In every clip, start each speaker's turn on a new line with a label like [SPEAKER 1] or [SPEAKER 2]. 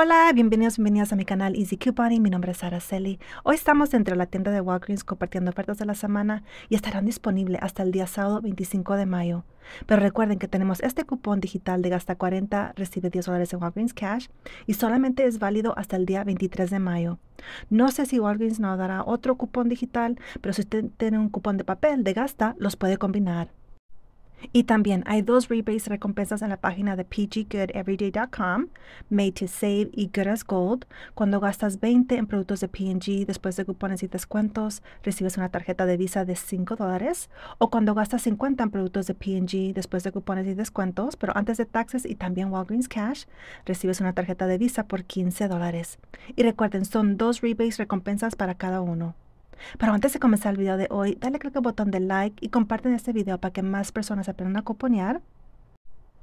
[SPEAKER 1] Hola, bienvenidos, bienvenidas a mi canal Easy Couponing. Mi nombre es Sara Selly. Hoy estamos dentro de la tienda de Walgreens compartiendo ofertas de la semana y estarán disponibles hasta el día sábado 25 de mayo. Pero recuerden que tenemos este cupón digital de gasta 40, recibe 10 dólares en Walgreens Cash y solamente es válido hasta el día 23 de mayo. No sé si Walgreens nos dará otro cupón digital, pero si usted tiene un cupón de papel de gasta, los puede combinar. Y también hay dos rebates recompensas en la página de pggoodeveryday.com, Made to Save y Good as Gold. Cuando gastas 20 en productos de PG después de cupones y descuentos, recibes una tarjeta de Visa de 5 dólares. O cuando gastas 50 en productos de PG después de cupones y descuentos, pero antes de taxes y también Walgreens Cash, recibes una tarjeta de Visa por 15 dólares. Y recuerden, son dos rebates recompensas para cada uno. Pero antes de comenzar el video de hoy, dale click al botón de like y comparten este video para que más personas aprendan a cuponear.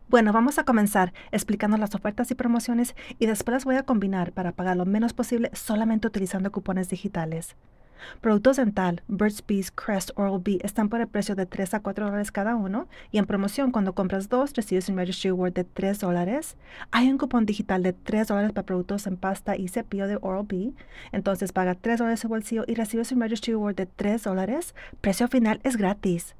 [SPEAKER 1] Bueno, vamos a comenzar explicando las ofertas y promociones y después las voy a combinar para pagar lo menos posible solamente utilizando cupones digitales. Productos Dental, Burt's Bees, Crest, Oral-B están por el precio de 3 a 4 dólares cada uno y en promoción cuando compras dos recibes un Registry Award de 3 dólares. Hay un cupón digital de 3 dólares para productos en pasta y cepillo de Oral-B. Entonces paga 3 dólares el bolsillo y recibes un Registry Award de 3 dólares. Precio final es gratis.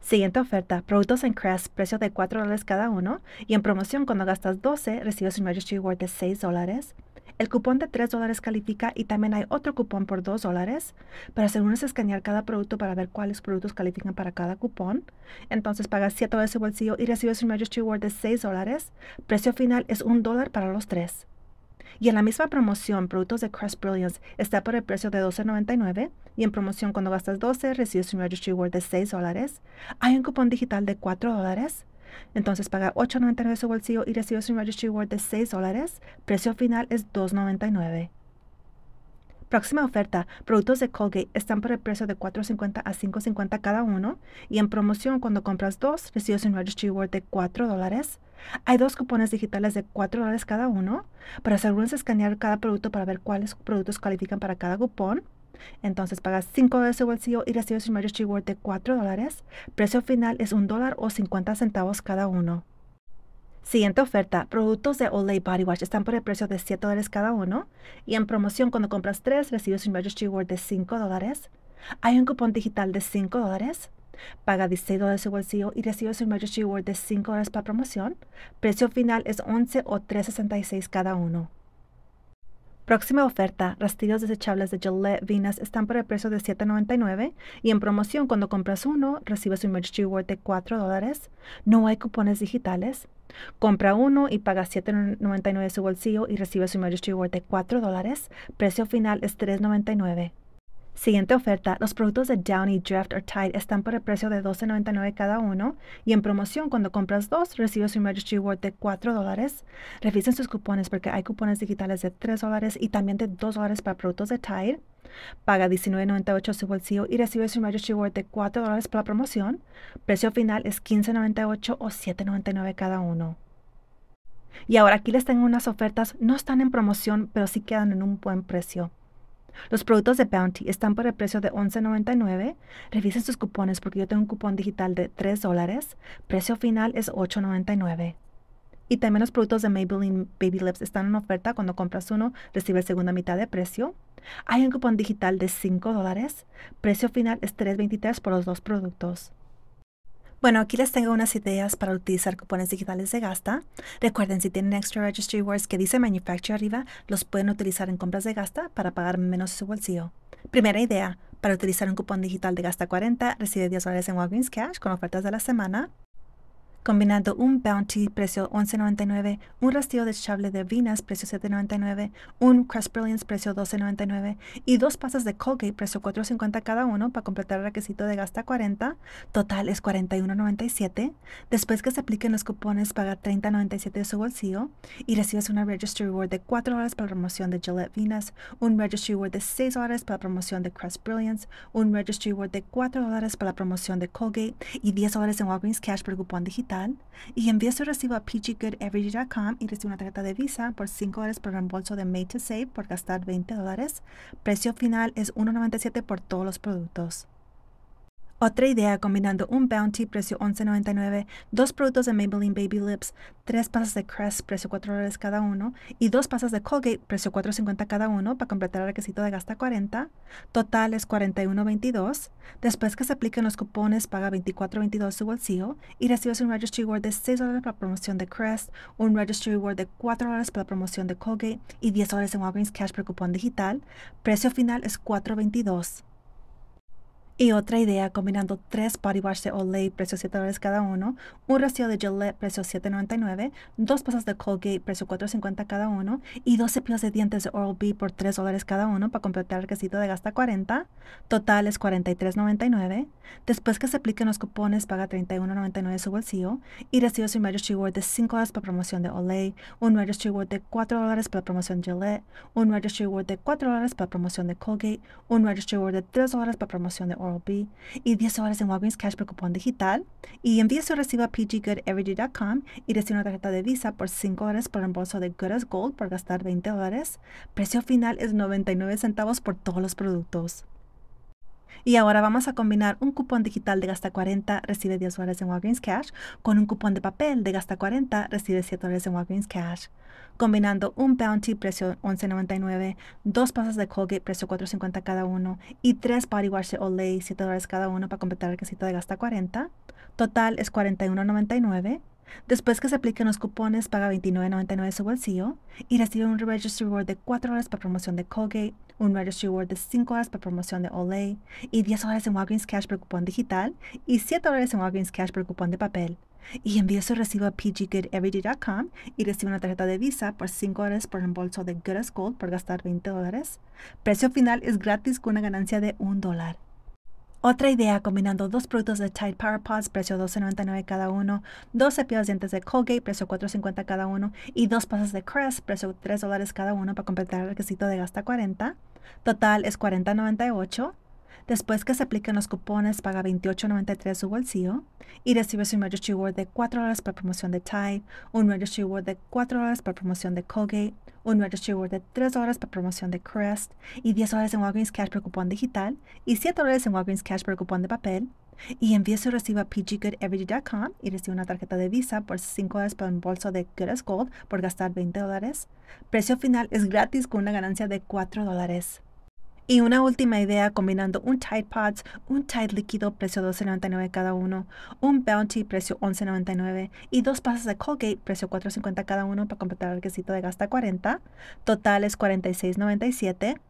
[SPEAKER 1] Siguiente oferta, productos en Crest, precio de 4 dólares cada uno y en promoción cuando gastas 12 recibes un Registry Award de 6 dólares. El cupón de 3 dólares califica y también hay otro cupón por 2 dólares. Para según es escanear cada producto para ver cuáles productos califican para cada cupón. Entonces pagas 7 dólares de bolsillo y recibes un Registry Award de 6 dólares. Precio final es 1 dólar para los 3. Y en la misma promoción, productos de Crest Brilliance está por el precio de $12.99 y en promoción cuando gastas $12 recibes un Registry Award de $6. Hay un cupón digital de $4 entonces paga $8.99 su bolsillo y recibe un Registry de $6 dólares. Precio final es $2.99. Próxima oferta. Productos de Colgate están por el precio de $4.50 a $5.50 cada uno. Y en promoción, cuando compras dos, recibes un Registry de $4 dólares. Hay dos cupones digitales de $4 dólares cada uno. Pero asegúrense de escanear cada producto para ver cuáles productos califican para cada cupón. Entonces pagas 5 dólares de bolsillo y recibes un Registry Reward de 4 dólares. Precio final es 1 dólar o 50 centavos cada uno. Siguiente oferta, productos de Olay Body Wash están por el precio de 7 dólares cada uno y en promoción cuando compras 3 recibes un Registry Reward de 5 dólares. Hay un cupón digital de 5 dólares. Paga 16 dólares su bolsillo y recibes un Registry Reward de 5 dólares para promoción. Precio final es 11 o 3.66 cada uno. Próxima oferta, rastillos desechables de Gillette Venus están por el precio de $7.99 y en promoción cuando compras uno recibes un Merch Reward de $4. No hay cupones digitales. Compra uno y paga $7.99 su bolsillo y recibes un Merch Reward de $4. Precio final es $3.99. Siguiente oferta, los productos de Downy, Draft or Tide están por el precio de $12.99 cada uno y en promoción cuando compras dos recibes un Registry Award de $4. Revisen sus cupones porque hay cupones digitales de $3 y también de $2 para productos de Tide. Paga $19.98 su bolsillo y recibe un Registry Award de $4 por la promoción. Precio final es $15.98 o $7.99 cada uno. Y ahora aquí les tengo unas ofertas, no están en promoción pero sí quedan en un buen precio. Los productos de Bounty están por el precio de $11.99. Revisen sus cupones porque yo tengo un cupón digital de $3 dólares. Precio final es $8.99. Y también los productos de Maybelline Baby Lips están en oferta. Cuando compras uno, recibes segunda mitad de precio. Hay un cupón digital de $5 dólares. Precio final es $3.23 por los dos productos. Bueno, aquí les tengo unas ideas para utilizar cupones digitales de gasta. Recuerden, si tienen extra registry words que dice manufacture arriba, los pueden utilizar en compras de gasta para pagar menos su bolsillo. Primera idea, para utilizar un cupón digital de gasta 40, recibe 10 dólares en Walgreens Cash con ofertas de la semana combinando un Bounty, precio 11.99, un Rastillo chable de Vinas, precio 7.99, un Brilliance precio 12.99 y dos pasas de Colgate, precio 4.50 cada uno para completar el requisito de gasta 40, total es 41.97. Después que se apliquen los cupones, paga 30.97 de su bolsillo y recibes una Registry Reward de 4 horas para la promoción de Gillette Venus, un Registry Reward de 6 horas para la promoción de Crest Brilliance, un Registry Reward de 4 horas para la promoción de Colgate y 10 horas en Walgreens Cash por cupón digital y envía su recibo a pggoodevery.com y recibe una tarjeta de Visa por 5 dólares por reembolso de Made to Save por gastar 20 dólares. Precio final es 1.97 por todos los productos. Otra idea combinando un Bounty, precio $11.99, dos productos de Maybelline Baby Lips, tres pasas de Crest, precio $4 cada uno, y dos pasas de Colgate, precio $4.50 cada uno, para completar el requisito de gasta 40. Total es $41.22. Después que se apliquen los cupones, paga $24.22 su bolsillo y recibes un Registry Award de $6 para promoción de Crest, un Registry Reward de $4 para promoción de Colgate y $10 en Walgreens Cash por cupón digital. Precio final es $4.22. Y otra idea combinando tres body wash de Olay, precio 7 cada uno, un rastrillo de Gillette, precio 7.99, dos pasas de Colgate, precio 4.50 cada uno, y 12 pilas de dientes de Oral-B por 3 cada uno para completar el requisito de gasta 40, total es 43.99. Después que se apliquen los cupones, paga 31.99 su bolsillo y recibes un registry award de 5 para promoción de Olay, un registry award de 4 para promoción de Gillette, un registry award de 4 para promoción de Colgate, un registry award de 3 para promoción de y 10 horas en Walgreens Cash por cupón digital. Y envíe su recibo a pggoodeveryday.com y recibe una tarjeta de Visa por 5 dólares por reembolso de Good as Gold por gastar 20 dólares. Precio final es 99 centavos por todos los productos. Y ahora vamos a combinar un cupón digital de gasta 40, recibe 10 dólares en Walgreens Cash, con un cupón de papel de gasta 40, recibe 7 dólares en Walgreens Cash. Combinando un Bounty, precio 11.99, dos pasas de Colgate, precio 4.50 cada uno, y tres Body Wash de Olay, 7 dólares cada uno para completar el requisito de gasta 40. Total es 41.99. Después que se apliquen los cupones, paga $29.99 su bolsillo y recibe un Registry Reward de 4 dólares para promoción de Colgate, un Registry Award de 5 horas por promoción de Olay y 10 dólares en Walgreens Cash por cupón digital y 7 dólares en Walgreens Cash por cupón de papel. Y envío su recibo a pggoodeveryday.com y recibe una tarjeta de Visa por 5 dólares por reembolso de Good Gold por gastar 20 dólares. Precio final es gratis con una ganancia de 1 dólar. Otra idea combinando dos productos de Tide Power Pods, precio $12.99 cada uno, dos cepillos de dientes de Colgate, precio $4.50 cada uno, y dos pasas de Crest, precio $3 cada uno para completar el requisito de gasta 40. Total es 40.98. Después que se apliquen los cupones, paga 28.93 su bolsillo y recibe su Registry Award de 4 dólares por promoción de Tide, un Registry Award de 4 dólares por promoción de Colgate, un Registry Award de 3 dólares por promoción de Crest y 10 dólares en Walgreens Cash por cupón digital y 7 dólares en Walgreens Cash por cupón de papel y envíe su recibo a pggoodeveryday.com y recibe una tarjeta de Visa por 5 dólares por un bolso de Good Gold por gastar 20 dólares. Precio final es gratis con una ganancia de 4 dólares. Y una última idea combinando un Tide Pods, un Tide líquido precio 12.99 cada uno, un Bounty precio 11.99 y dos pasas de Colgate precio 4.50 cada uno para completar el requisito de gasta 40. Total es 46.97.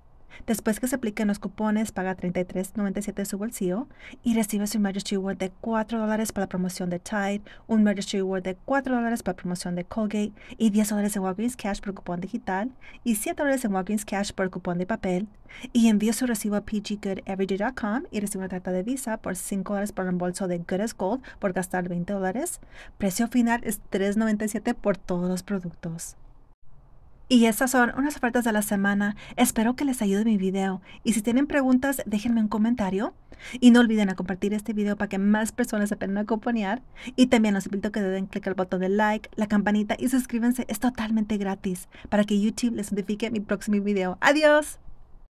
[SPEAKER 1] Después que se apliquen los cupones, paga $33.97 de su bolsillo y recibe su Merchandise Award de $4 para la promoción de Tide, un Merchandise Award de $4 para la promoción de Colgate y $10 en Walgreens Cash por cupón digital y $7 en Walgreens Cash por cupón de papel. Y envía su recibo a pggoodeveryday.com y recibe una tarjeta de Visa por $5 por reembolso de Good as Gold por gastar $20. Precio final es $3.97 por todos los productos. Y estas son unas ofertas de la semana. Espero que les ayude mi video. Y si tienen preguntas, déjenme un comentario. Y no olviden a compartir este video para que más personas se puedan acompañar. Y también los invito a que den clic al botón de like, la campanita y suscríbanse. Es totalmente gratis para que YouTube les notifique mi próximo video. ¡Adiós!